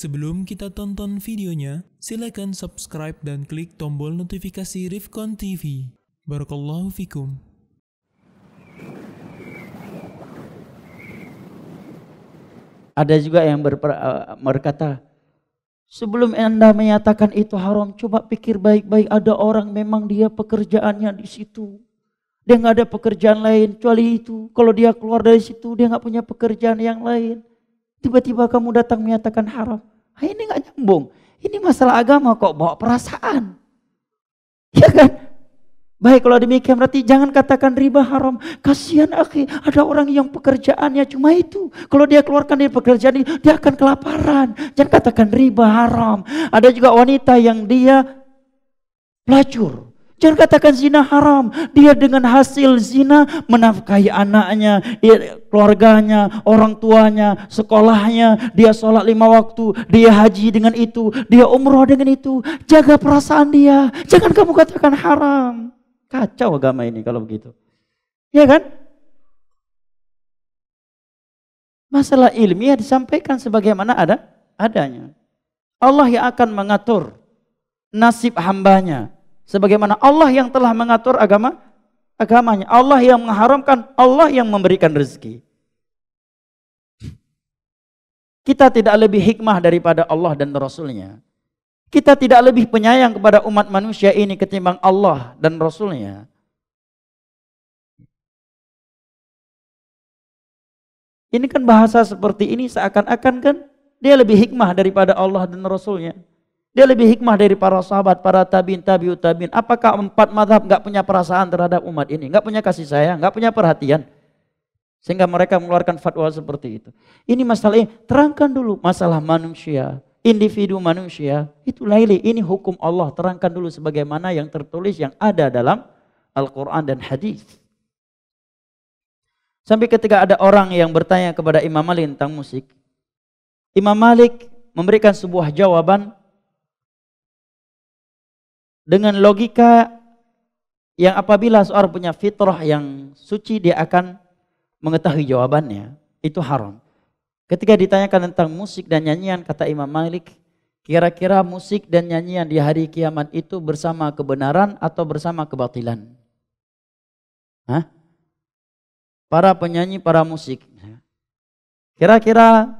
Sebelum kita tonton videonya, silakan subscribe dan klik tombol notifikasi Rifkon TV. Barakallahu fikum. Ada juga yang eh, berkata, sebelum Anda menyatakan itu haram, coba pikir baik-baik. Ada orang memang dia pekerjaannya di situ. Dia nggak ada pekerjaan lain kecuali itu. Kalau dia keluar dari situ, dia nggak punya pekerjaan yang lain. Tiba-tiba kamu datang menyatakan haram ah, ini nggak nyambung. Ini masalah agama kok bawa perasaan. Ya kan? Baik kalau demikian berarti jangan katakan riba haram. Kasihan akhi, ada orang yang pekerjaannya cuma itu. Kalau dia keluarkan dari pekerjaan ini dia akan kelaparan. Jangan katakan riba haram. Ada juga wanita yang dia pelacur. Jangan katakan zina haram. Dia dengan hasil zina menafkahi anaknya, keluarganya, orang tuanya, sekolahnya. Dia sholat lima waktu, dia haji dengan itu, dia umroh dengan itu. Jaga perasaan dia. Jangan kamu katakan haram. Kacau agama ini kalau begitu. Ya kan? Masalah ilmiah disampaikan sebagaimana ada adanya. Allah yang akan mengatur nasib hambanya Sebagaimana Allah yang telah mengatur agama agamanya. Allah yang mengharamkan, Allah yang memberikan rezeki. Kita tidak lebih hikmah daripada Allah dan Rasulnya. Kita tidak lebih penyayang kepada umat manusia ini ketimbang Allah dan Rasulnya. Ini kan bahasa seperti ini seakan-akan kan dia lebih hikmah daripada Allah dan Rasulnya. Dia lebih hikmah dari para sahabat, para tabiin, tabiut tabiin. Apakah empat madhab nggak punya perasaan terhadap umat ini? Nggak punya kasih sayang, nggak punya perhatian. Sehingga mereka mengeluarkan fatwa seperti itu. Ini masalahnya, terangkan dulu masalah manusia, individu manusia. Itu laili, ini hukum Allah. Terangkan dulu sebagaimana yang tertulis yang ada dalam Al-Quran dan hadis. Sampai ketika ada orang yang bertanya kepada Imam Malik tentang musik. Imam Malik memberikan sebuah jawaban dengan logika yang apabila seorang punya fitrah yang suci dia akan mengetahui jawabannya itu haram. Ketika ditanyakan tentang musik dan nyanyian kata Imam Malik, kira-kira musik dan nyanyian di hari kiamat itu bersama kebenaran atau bersama kebatilan? Hah? Para penyanyi, para musik. Kira-kira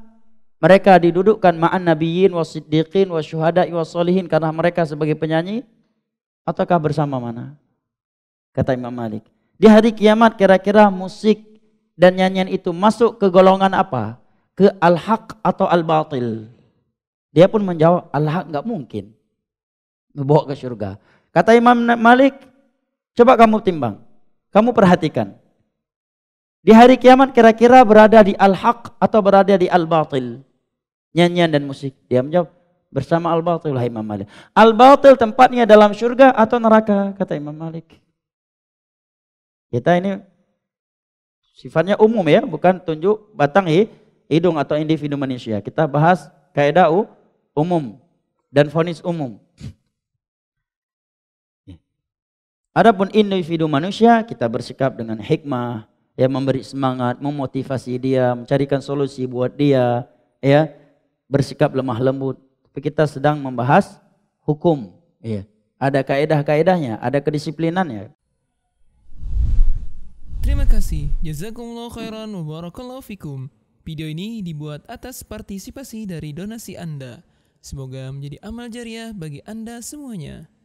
mereka didudukkan ma'an nabiyyin wa siddiqin wa syuhada'i wa karena mereka sebagai penyanyi ataukah bersama mana? Kata Imam Malik. Di hari kiamat kira-kira musik dan nyanyian itu masuk ke golongan apa? Ke al-haq atau al-batil? Dia pun menjawab, al-haq nggak mungkin. Membawa ke surga. Kata Imam Malik, coba kamu timbang. Kamu perhatikan. Di hari kiamat kira-kira berada di al-haq atau berada di al-batil? Nyanyian dan musik. Dia menjawab, bersama al-batil hai Imam Malik. Al-batil tempatnya dalam surga atau neraka kata Imam Malik. Kita ini sifatnya umum ya, bukan tunjuk batang hidung atau individu manusia. Kita bahas kaidah umum dan fonis umum. Adapun individu manusia kita bersikap dengan hikmah, ya memberi semangat, memotivasi dia, mencarikan solusi buat dia, ya bersikap lemah lembut, kita sedang membahas hukum. Iya. Ada kaedah-kaedahnya, ada kedisiplinannya. Terima kasih. Jazakumullah khairan wa barakallahu fikum. Video ini dibuat atas partisipasi dari donasi Anda. Semoga menjadi amal jariah bagi Anda semuanya.